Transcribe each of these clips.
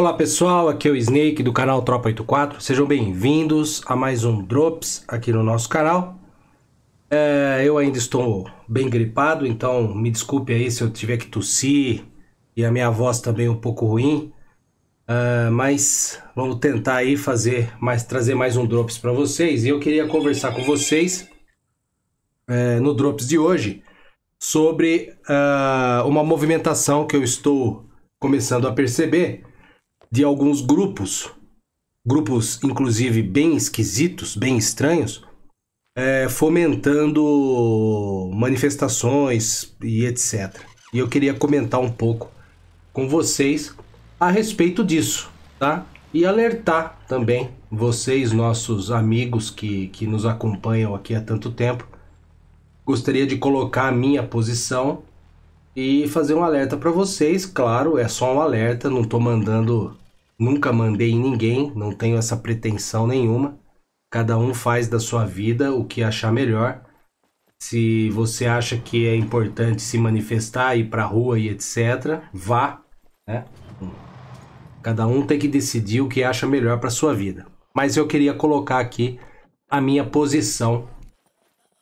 Olá pessoal, aqui é o Snake do canal Tropa 84, sejam bem-vindos a mais um Drops aqui no nosso canal. É, eu ainda estou bem gripado, então me desculpe aí se eu tiver que tossir e a minha voz também tá um pouco ruim, é, mas vamos tentar aí fazer mais, trazer mais um Drops para vocês. E eu queria conversar com vocês é, no Drops de hoje sobre é, uma movimentação que eu estou começando a perceber de alguns grupos, grupos inclusive bem esquisitos, bem estranhos, é, fomentando manifestações e etc. E eu queria comentar um pouco com vocês a respeito disso, tá? E alertar também vocês, nossos amigos que, que nos acompanham aqui há tanto tempo. Gostaria de colocar a minha posição e fazer um alerta para vocês. Claro, é só um alerta, não estou mandando nunca mandei em ninguém, não tenho essa pretensão nenhuma. Cada um faz da sua vida o que achar melhor. Se você acha que é importante se manifestar, ir pra rua e etc., vá. Né? Cada um tem que decidir o que acha melhor para sua vida. Mas eu queria colocar aqui a minha posição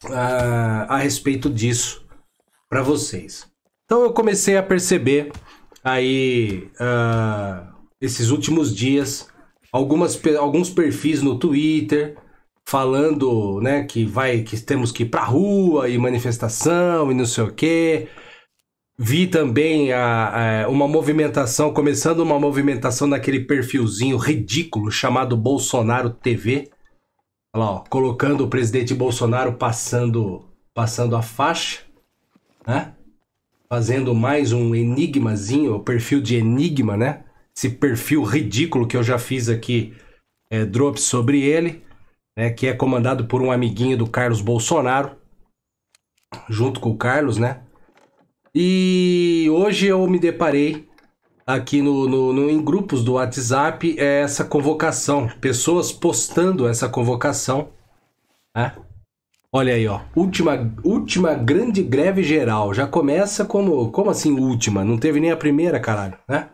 uh, a respeito disso para vocês. Então eu comecei a perceber aí uh, esses últimos dias algumas, alguns perfis no Twitter falando, né, que vai que temos que ir para rua e manifestação e não sei o quê. Vi também a, a, uma movimentação, começando uma movimentação naquele perfilzinho ridículo chamado Bolsonaro TV. Olha lá, ó, colocando o presidente Bolsonaro passando, passando a faixa, né? Fazendo mais um enigmazinho, o perfil de enigma, né? esse perfil ridículo que eu já fiz aqui, é, drops sobre ele, né, que é comandado por um amiguinho do Carlos Bolsonaro, junto com o Carlos, né? E hoje eu me deparei aqui no, no, no, em grupos do WhatsApp é essa convocação, pessoas postando essa convocação. Né? Olha aí, ó, última, última grande greve geral. Já começa como, como assim última? Não teve nem a primeira, caralho, né?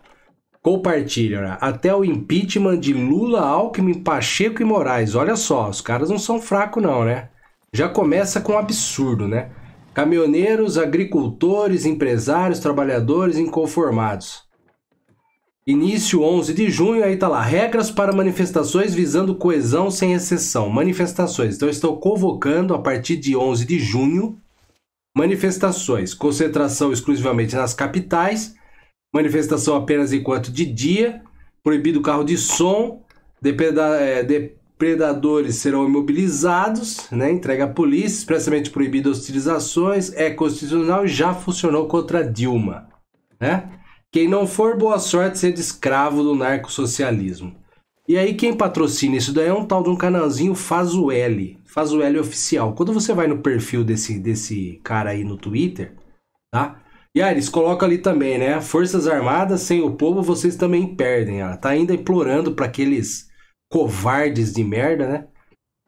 Compartilha. Né? Até o impeachment de Lula, Alckmin, Pacheco e Moraes. Olha só, os caras não são fracos, não, né? Já começa com um absurdo, né? Caminhoneiros, agricultores, empresários, trabalhadores inconformados. Início 11 de junho, aí tá lá. Regras para manifestações visando coesão sem exceção. Manifestações. Então, estou convocando a partir de 11 de junho manifestações. Concentração exclusivamente nas capitais manifestação apenas enquanto de dia, proibido o carro de som, depreda, é, depredadores serão imobilizados, né? entrega à polícia, expressamente proibido hostilizações, é constitucional e já funcionou contra Dilma. Né? Quem não for, boa sorte sendo escravo do narcosocialismo. E aí quem patrocina isso daí é um tal de um canalzinho Faz o L, Faz o L oficial. Quando você vai no perfil desse, desse cara aí no Twitter, tá? E aí ah, eles colocam ali também, né? Forças Armadas sem o povo vocês também perdem. Ela tá ainda implorando para aqueles covardes de merda, né?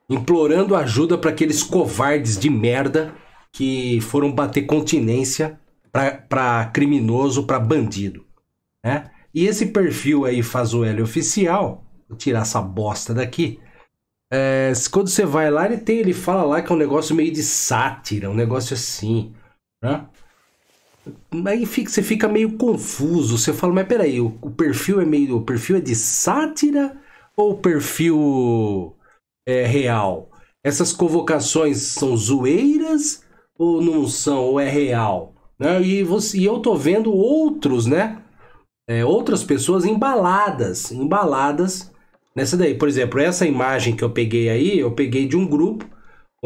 Implorando ajuda para aqueles covardes de merda que foram bater continência para criminoso, para bandido, né? E esse perfil aí faz o L oficial, vou tirar essa bosta daqui. É, quando você vai lá, ele tem, ele fala lá que é um negócio meio de sátira, um negócio assim, né? Aí fica, você fica meio confuso. Você fala, mas peraí, o, o perfil é meio. O perfil é de sátira ou o perfil é real? Essas convocações são zoeiras ou não são, ou é real? Né? E, você, e eu tô vendo outros, né? É, outras pessoas embaladas, embaladas nessa daí. Por exemplo, essa imagem que eu peguei aí, eu peguei de um grupo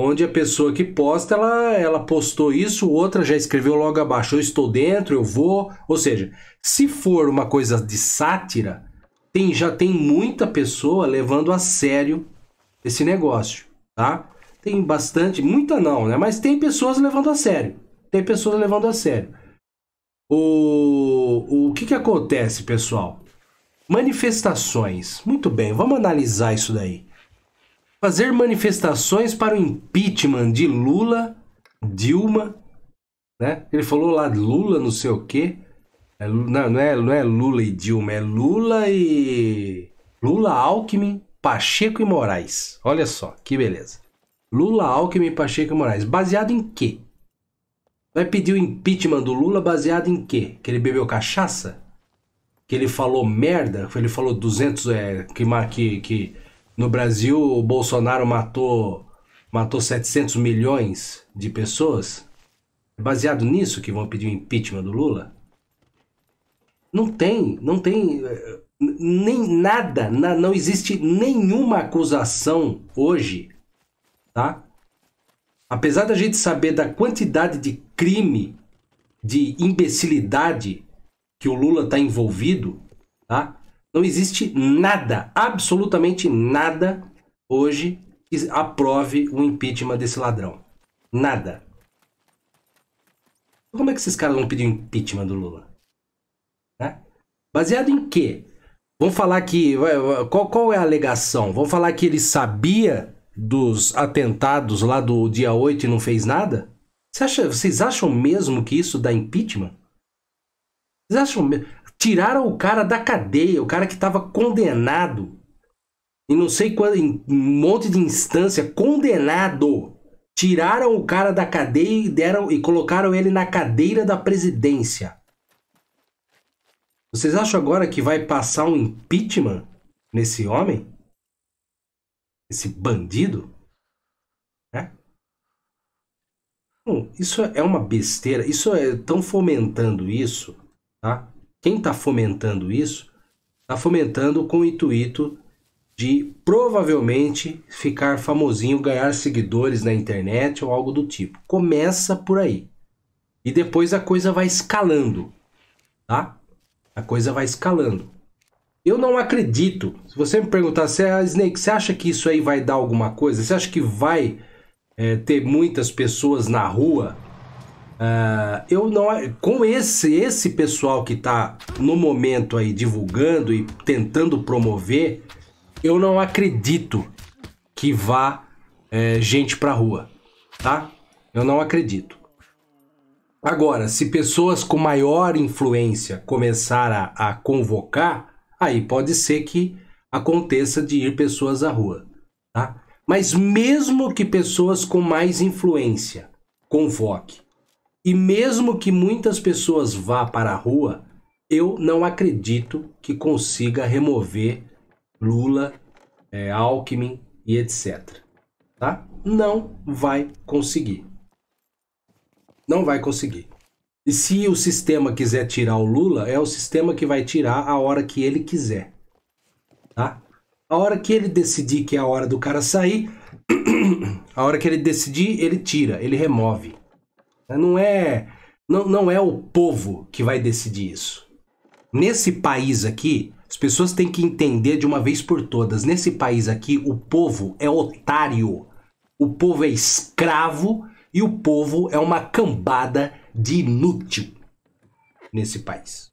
onde a pessoa que posta, ela, ela postou isso, outra já escreveu logo abaixo, eu estou dentro, eu vou. Ou seja, se for uma coisa de sátira, tem, já tem muita pessoa levando a sério esse negócio, tá? Tem bastante, muita não, né? Mas tem pessoas levando a sério. Tem pessoas levando a sério. O, o que que acontece, pessoal? Manifestações. Muito bem, vamos analisar isso daí fazer manifestações para o impeachment de Lula, Dilma, né? Ele falou lá Lula, não sei o quê. É, não, não, é, não é Lula e Dilma, é Lula e. Lula, Alckmin, Pacheco e Moraes. Olha só, que beleza. Lula, Alckmin, Pacheco e Moraes. Baseado em quê? Vai pedir o impeachment do Lula baseado em quê? Que ele bebeu cachaça? Que ele falou merda? Que ele falou 200... É, que, que, que no Brasil, o Bolsonaro matou, matou 700 milhões de pessoas. É baseado nisso que vão pedir o impeachment do Lula? Não tem, não tem eh, nem nada, não existe nenhuma acusação hoje, tá? Apesar da gente saber da quantidade de crime, de imbecilidade que o Lula está envolvido, tá? Não existe nada, absolutamente nada hoje que aprove o impeachment desse ladrão. Nada. Como é que esses caras vão pedir impeachment do Lula? Né? Baseado em quê? Vão falar que. Qual, qual é a alegação? Vão falar que ele sabia dos atentados lá do dia 8 e não fez nada? Você acha, vocês acham mesmo que isso dá impeachment? Vocês acham mesmo. Tiraram o cara da cadeia, o cara que estava condenado e não sei quando, em um monte de instância, condenado. Tiraram o cara da cadeia e deram e colocaram ele na cadeira da presidência. Vocês acham agora que vai passar um impeachment nesse homem? Esse bandido? Né? Bom, isso é uma besteira. Isso é tão fomentando isso, tá? Quem está fomentando isso está fomentando com o intuito de provavelmente ficar famosinho, ganhar seguidores na internet ou algo do tipo. Começa por aí. E depois a coisa vai escalando, tá? A coisa vai escalando. Eu não acredito. Se você me perguntar, se é, ah, Snake, você acha que isso aí vai dar alguma coisa? Você acha que vai é, ter muitas pessoas na rua Uh, eu não, com esse esse pessoal que está no momento aí divulgando e tentando promover, eu não acredito que vá é, gente para rua, tá? Eu não acredito. Agora, se pessoas com maior influência começar a, a convocar, aí pode ser que aconteça de ir pessoas à rua, tá? Mas mesmo que pessoas com mais influência convoque e mesmo que muitas pessoas vá para a rua, eu não acredito que consiga remover Lula, é, Alckmin e etc. Tá? Não vai conseguir. Não vai conseguir. E se o sistema quiser tirar o Lula, é o sistema que vai tirar a hora que ele quiser. Tá? A hora que ele decidir que é a hora do cara sair, a hora que ele decidir, ele tira, ele remove. Né? Não é, não, não é o povo que vai decidir isso. Nesse país aqui, as pessoas têm que entender de uma vez por todas. Nesse país aqui, o povo é otário, o povo é escravo e o povo é uma cambada de inútil nesse país.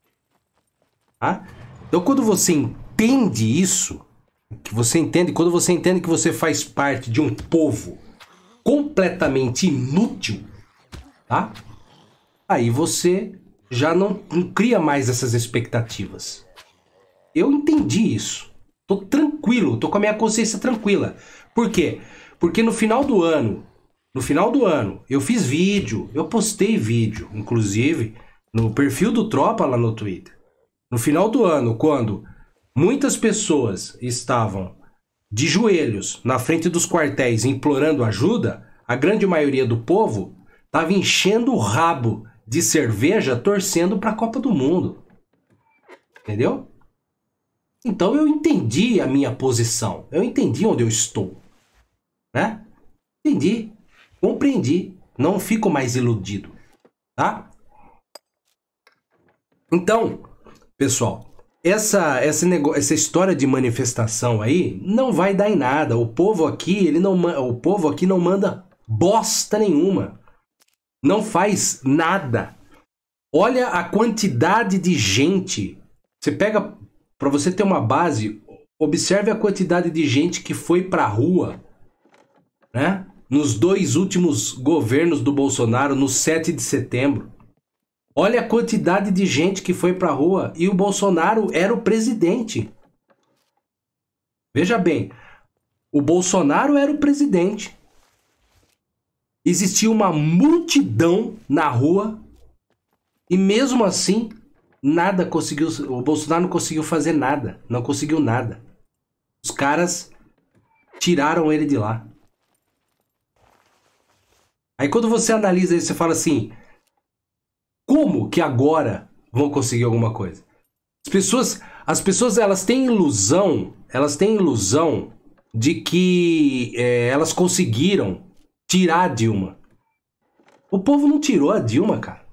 Tá? Então, quando você entende isso, que você entende, quando você entende que você faz parte de um povo completamente inútil, tá? Aí você já não, não cria mais essas expectativas. Eu entendi isso. Tô tranquilo, tô com a minha consciência tranquila. Por quê? Porque no final do ano, no final do ano, eu fiz vídeo, eu postei vídeo, inclusive, no perfil do Tropa lá no Twitter. No final do ano, quando muitas pessoas estavam de joelhos na frente dos quartéis implorando ajuda, a grande maioria do povo Tava enchendo o rabo de cerveja torcendo para a Copa do Mundo. Entendeu? Então eu entendi a minha posição. Eu entendi onde eu estou. Né? Entendi. Compreendi. Não fico mais iludido. Tá? Então, pessoal, essa, essa, negócio, essa história de manifestação aí não vai dar em nada. O povo aqui, ele não, o povo aqui não manda bosta nenhuma não faz nada. Olha a quantidade de gente. Você pega para você ter uma base, observe a quantidade de gente que foi para a rua, né? Nos dois últimos governos do Bolsonaro, no 7 de setembro. Olha a quantidade de gente que foi para a rua e o Bolsonaro era o presidente. Veja bem, o Bolsonaro era o presidente existia uma multidão na rua e mesmo assim nada conseguiu, o Bolsonaro não conseguiu fazer nada, não conseguiu nada. Os caras tiraram ele de lá. Aí quando você analisa isso, você fala assim: como que agora vão conseguir alguma coisa? As pessoas, as pessoas elas têm ilusão, elas têm ilusão de que é, elas conseguiram tirar a Dilma. O povo não tirou a Dilma, cara.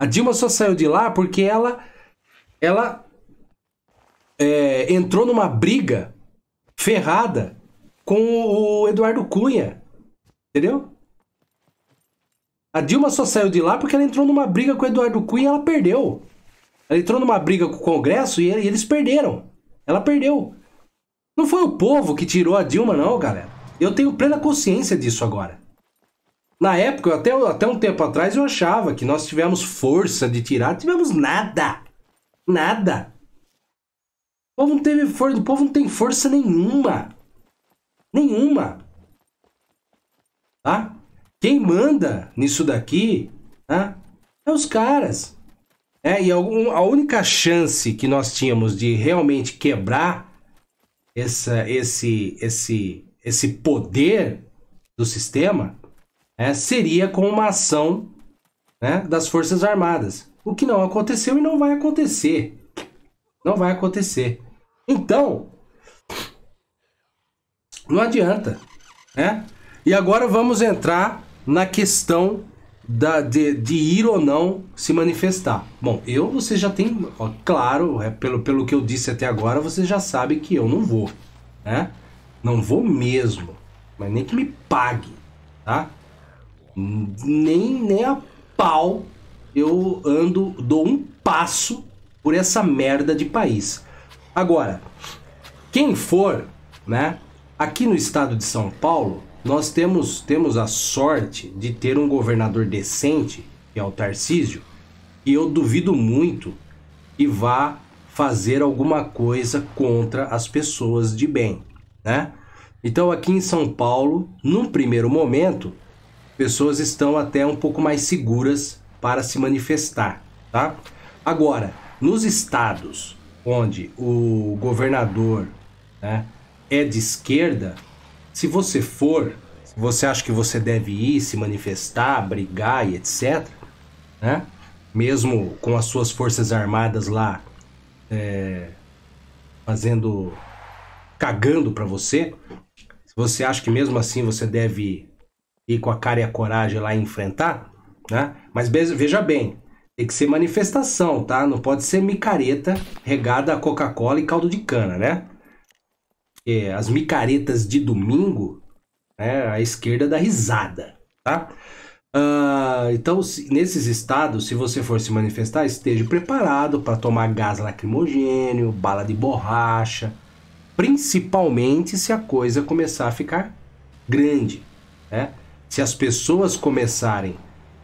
A Dilma só saiu de lá porque ela ela é, entrou numa briga ferrada com o Eduardo Cunha. Entendeu? A Dilma só saiu de lá porque ela entrou numa briga com o Eduardo Cunha e ela perdeu. Ela entrou numa briga com o Congresso e eles perderam. Ela perdeu. Não foi o povo que tirou a Dilma, não, galera. Eu tenho plena consciência disso agora. Na época, até, até um tempo atrás, eu achava que nós tivemos força de tirar. Tivemos nada. Nada. O povo não teve for, O povo não tem força nenhuma. Nenhuma. Tá? Quem manda nisso daqui tá? é os caras. É, e algum, a única chance que nós tínhamos de realmente quebrar essa, esse, esse, esse poder do sistema é, seria com uma ação né, das Forças Armadas. O que não aconteceu e não vai acontecer. Não vai acontecer. Então, não adianta. Né? E agora vamos entrar na questão da, de, de, ir ou não se manifestar. Bom, eu, você já tem, ó, claro, é, pelo, pelo que eu disse até agora, você já sabe que eu não vou. Né? Não vou mesmo. Mas nem que me pague, tá? Nem, nem a pau eu ando, dou um passo por essa merda de país. Agora, quem for, né? Aqui no estado de São Paulo, nós temos, temos a sorte de ter um governador decente, que é o Tarcísio, e eu duvido muito que vá fazer alguma coisa contra as pessoas de bem né? Então aqui em São Paulo, num primeiro momento, pessoas estão até um pouco mais seguras para se manifestar, tá? Agora, nos estados onde o governador né, é de esquerda, se você for, se você acha que você deve ir se manifestar, brigar e etc., né, mesmo com as suas forças armadas lá é, fazendo cagando para você, se você acha que mesmo assim você deve ir com a cara e a coragem lá e enfrentar, né? Mas veja bem, tem que ser manifestação, tá? Não pode ser micareta regada a Coca-Cola e caldo de cana, né? as micaretas de domingo, né, a esquerda dá risada, tá? Uh, então, se, nesses estados, se você for se manifestar, esteja preparado para tomar gás lacrimogênio, bala de borracha, principalmente se a coisa começar a ficar grande. Né? Se as pessoas começarem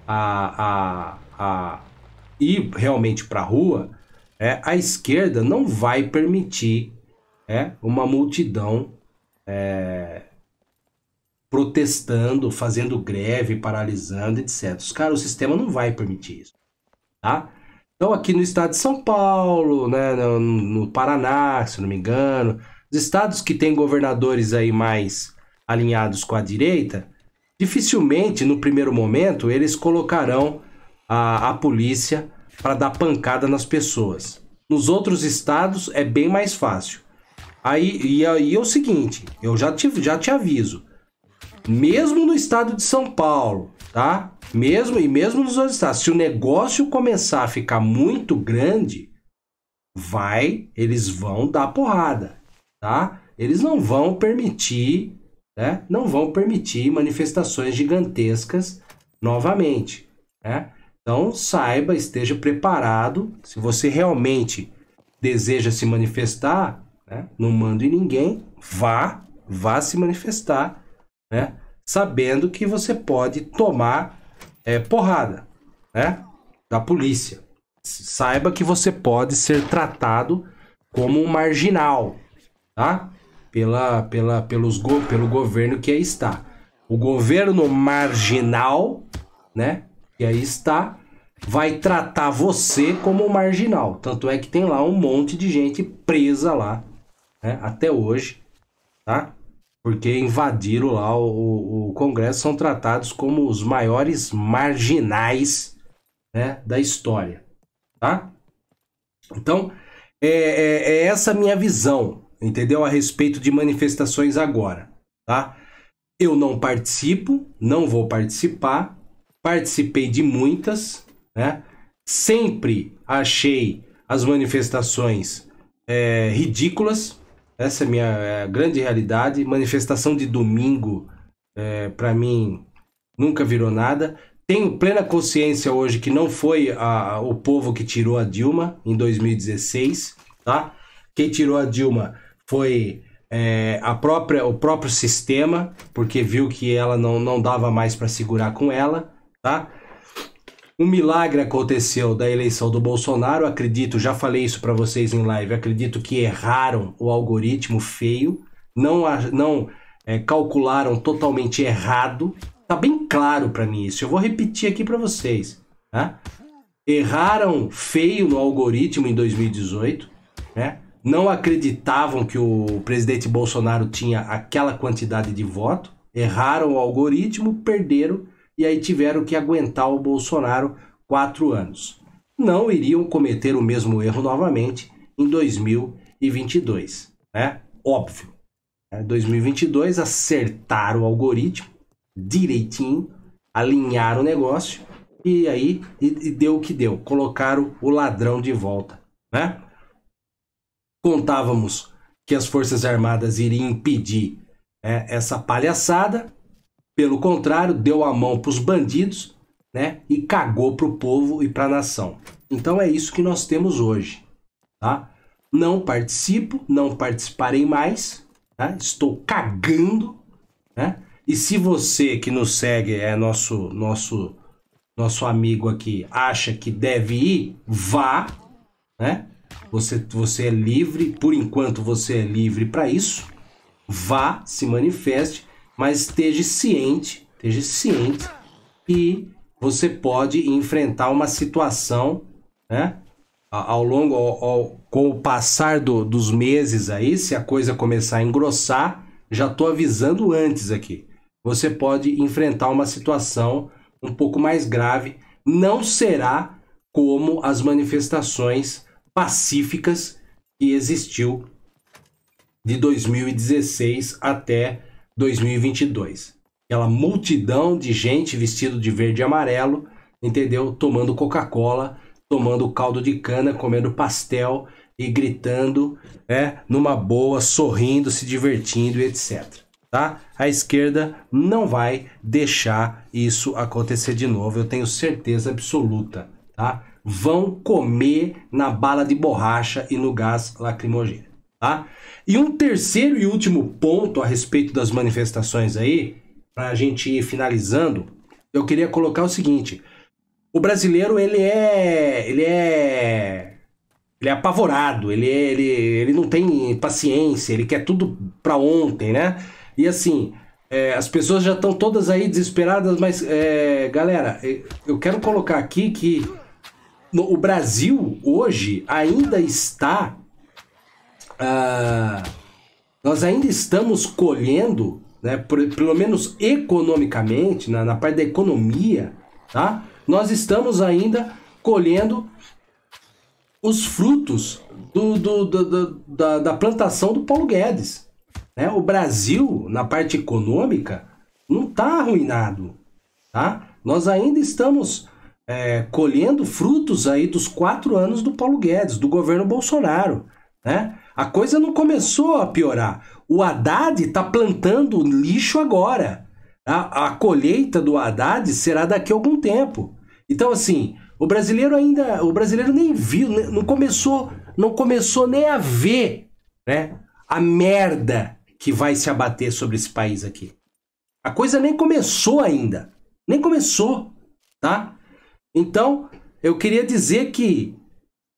a, a, a ir realmente para a rua, é, a esquerda não vai permitir é, uma multidão é, protestando, fazendo greve, paralisando, etc. Os caras, o sistema não vai permitir isso. Tá? Então, aqui no estado de São Paulo, né, no, no Paraná, se não me engano, os estados que têm governadores aí mais alinhados com a direita, dificilmente no primeiro momento eles colocarão a, a polícia para dar pancada nas pessoas. Nos outros estados é bem mais fácil. Aí, e aí é o seguinte, eu já te, já te aviso. Mesmo no estado de São Paulo, tá? Mesmo e mesmo nos outros estados, se o negócio começar a ficar muito grande, vai, eles vão dar porrada tá? Eles não vão permitir, né? Não vão permitir manifestações gigantescas novamente, né? Então saiba, esteja preparado. Se você realmente deseja se manifestar, né? não mando em ninguém, vá, vá se manifestar, né? Sabendo que você pode tomar é, porrada, né? Da polícia. Saiba que você pode ser tratado como um marginal, tá? Pela, pela, pelos go, pelo governo que aí está. O governo marginal, né? Que aí está, vai tratar você como marginal. Tanto é que tem lá um monte de gente presa lá, né? Até hoje, tá? Porque invadiram lá o, o Congresso, são tratados como os maiores marginais, né? Da história, tá? Então, é, é, é essa minha visão entendeu? A respeito de manifestações agora, tá? Eu não participo, não vou participar, participei de muitas, né? Sempre achei as manifestações é, ridículas, essa é a minha é, grande realidade. Manifestação de domingo, é, para mim, nunca virou nada. Tenho plena consciência hoje que não foi a, o povo que tirou a Dilma em 2016, tá? Quem tirou a Dilma foi é, a própria, o próprio sistema, porque viu que ela não, não dava mais para segurar com ela, tá? Um milagre aconteceu da eleição do Bolsonaro, acredito, já falei isso para vocês em live, acredito que erraram o algoritmo feio, não, não é, calcularam totalmente errado. Tá bem claro para mim isso. Eu vou repetir aqui para vocês, tá? Erraram feio no algoritmo em 2018, né? não acreditavam que o presidente Bolsonaro tinha aquela quantidade de voto, erraram o algoritmo, perderam e aí tiveram que aguentar o Bolsonaro quatro anos. Não iriam cometer o mesmo erro novamente em 2022, né? Óbvio. É, em 2022 acertaram o algoritmo direitinho, alinharam o negócio e aí e deu o que deu. Colocaram o ladrão de volta, né? contávamos que as Forças Armadas iriam impedir né, essa palhaçada. Pelo contrário, deu a mão para os bandidos né, e cagou para o povo e para a nação. Então é isso que nós temos hoje. Tá? Não participo, não participarei mais. Tá? Estou cagando. Né? E se você que nos segue é nosso, nosso, nosso amigo aqui, acha que deve ir, vá. Né? você, você é livre, por enquanto você é livre para isso, vá, se manifeste, mas esteja ciente, esteja ciente que você pode enfrentar uma situação, né? Ao longo, ao, ao, com o passar do, dos meses aí, se a coisa começar a engrossar, já estou avisando antes aqui. Você pode enfrentar uma situação um pouco mais grave. Não será como as manifestações pacíficas que existiu de 2016 até 2022. Aquela multidão de gente vestido de verde e amarelo, entendeu? Tomando Coca-Cola, tomando caldo de cana, comendo pastel e gritando, é, numa boa, sorrindo, se divertindo e etc. Tá? A esquerda não vai deixar isso acontecer de novo, eu tenho certeza absoluta tá? Vão comer na bala de borracha e no gás lacrimogêneo, tá? E um terceiro e último ponto a respeito das manifestações aí, para a gente ir finalizando, eu queria colocar o seguinte: o brasileiro ele é, ele é, ele é apavorado, ele, é, ele, ele não tem paciência, ele quer tudo para ontem, né? E assim, é, as pessoas já estão todas aí desesperadas, mas é, galera, é, eu quero colocar aqui que no, o Brasil hoje ainda está. Uh, nós ainda estamos colhendo, né, por, pelo menos economicamente, na, na parte da economia, tá? nós estamos ainda colhendo os frutos do, do, do, da, da, plantação do Paulo Guedes. Né? O Brasil, na parte econômica, não está arruinado. Tá? Nós ainda estamos é, colhendo frutos aí dos quatro anos do Paulo Guedes, do governo Bolsonaro. Né? A coisa não começou a piorar. O Haddad está plantando lixo agora. A, a colheita do Haddad será daqui a algum tempo. Então, assim, o brasileiro ainda. O brasileiro nem viu, não começou, não começou nem a ver né, a merda que vai se abater sobre esse país aqui. A coisa nem começou ainda. Nem começou, tá? Então, eu queria dizer que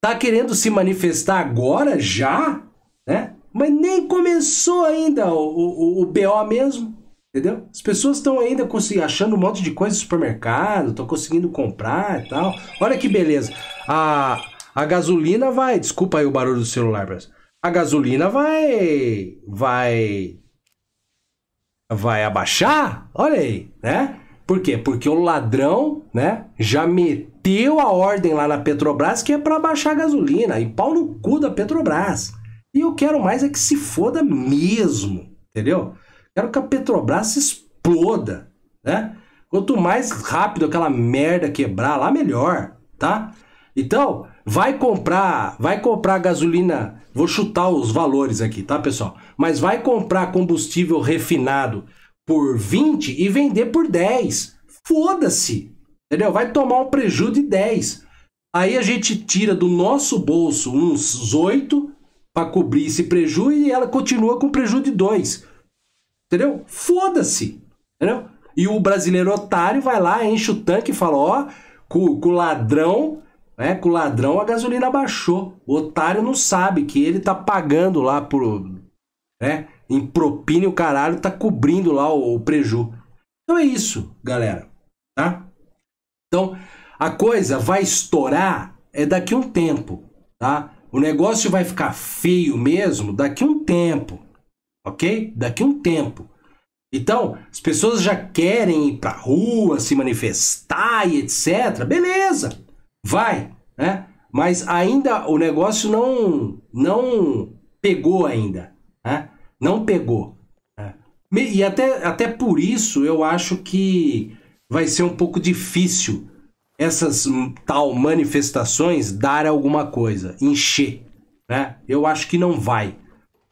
tá querendo se manifestar agora, já, né? Mas nem começou ainda o, o, o BO mesmo, entendeu? As pessoas estão ainda achando um monte de coisa no supermercado, estão conseguindo comprar e tal. Olha que beleza. A, a gasolina vai. Desculpa aí o barulho do celular, mas A gasolina vai. Vai. Vai abaixar? Olha aí, né? Por quê? Porque o ladrão, né, já meteu a ordem lá na Petrobras que é para baixar a gasolina e pau no cu da Petrobras. E eu quero mais é que se foda mesmo, entendeu? Quero que a Petrobras se exploda, né? Quanto mais rápido aquela merda quebrar lá, melhor, tá? Então, vai comprar, vai comprar gasolina, vou chutar os valores aqui, tá, pessoal? Mas vai comprar combustível refinado por 20 e vender por 10. Foda-se. Entendeu? Vai tomar um prejuízo de 10. Aí a gente tira do nosso bolso uns 8 para cobrir esse prejuízo e ela continua com prejuízo de 2. Entendeu? Foda-se. Entendeu? E o brasileiro otário vai lá, enche o tanque e fala: ó, com, com ladrão né? Com o ladrão a gasolina baixou. O otário não sabe que ele tá pagando lá por, né? em propina o caralho tá cobrindo lá o, o preju. Então é isso, galera, tá? Então, a coisa vai estourar é daqui um tempo, tá? O negócio vai ficar feio mesmo daqui um tempo, ok? Daqui um tempo. Então, as pessoas já querem ir pra rua, se manifestar e etc. Beleza, vai, né? Mas ainda o negócio não, não pegou ainda, não pegou. É. E até, até por isso eu acho que vai ser um pouco difícil essas tal manifestações dar alguma coisa, encher. Né? Eu acho que não vai.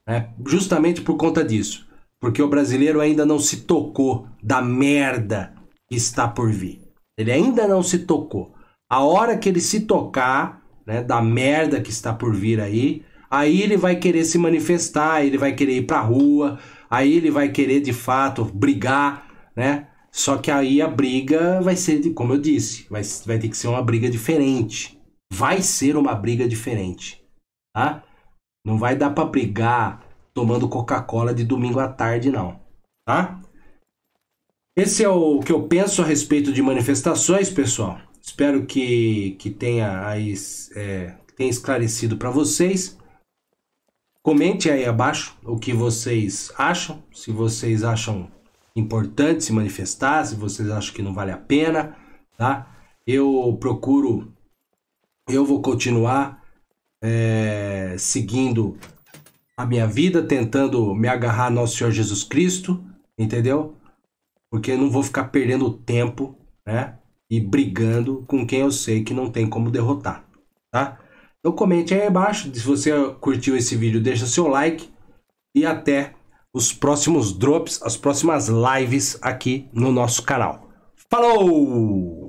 Né? Justamente por conta disso. Porque o brasileiro ainda não se tocou da merda que está por vir. Ele ainda não se tocou. A hora que ele se tocar, né, da merda que está por vir aí, Aí ele vai querer se manifestar, ele vai querer ir pra rua, aí ele vai querer de fato brigar, né? Só que aí a briga vai ser, como eu disse, vai, vai ter que ser uma briga diferente. Vai ser uma briga diferente, tá? Não vai dar para brigar tomando Coca-Cola de domingo à tarde, não, tá? Esse é o que eu penso a respeito de manifestações, pessoal. Espero que, que tenha aí, é, tenha esclarecido para vocês. Comente aí abaixo o que vocês acham, se vocês acham importante se manifestar, se vocês acham que não vale a pena, tá? Eu procuro, eu vou continuar é, seguindo a minha vida, tentando me agarrar ao nosso Senhor Jesus Cristo, entendeu? Porque não vou ficar perdendo tempo, né? E brigando com quem eu sei que não tem como derrotar, tá? Então comente aí abaixo se você curtiu esse vídeo, deixa seu like e até os próximos drops, as próximas lives aqui no nosso canal. Falou!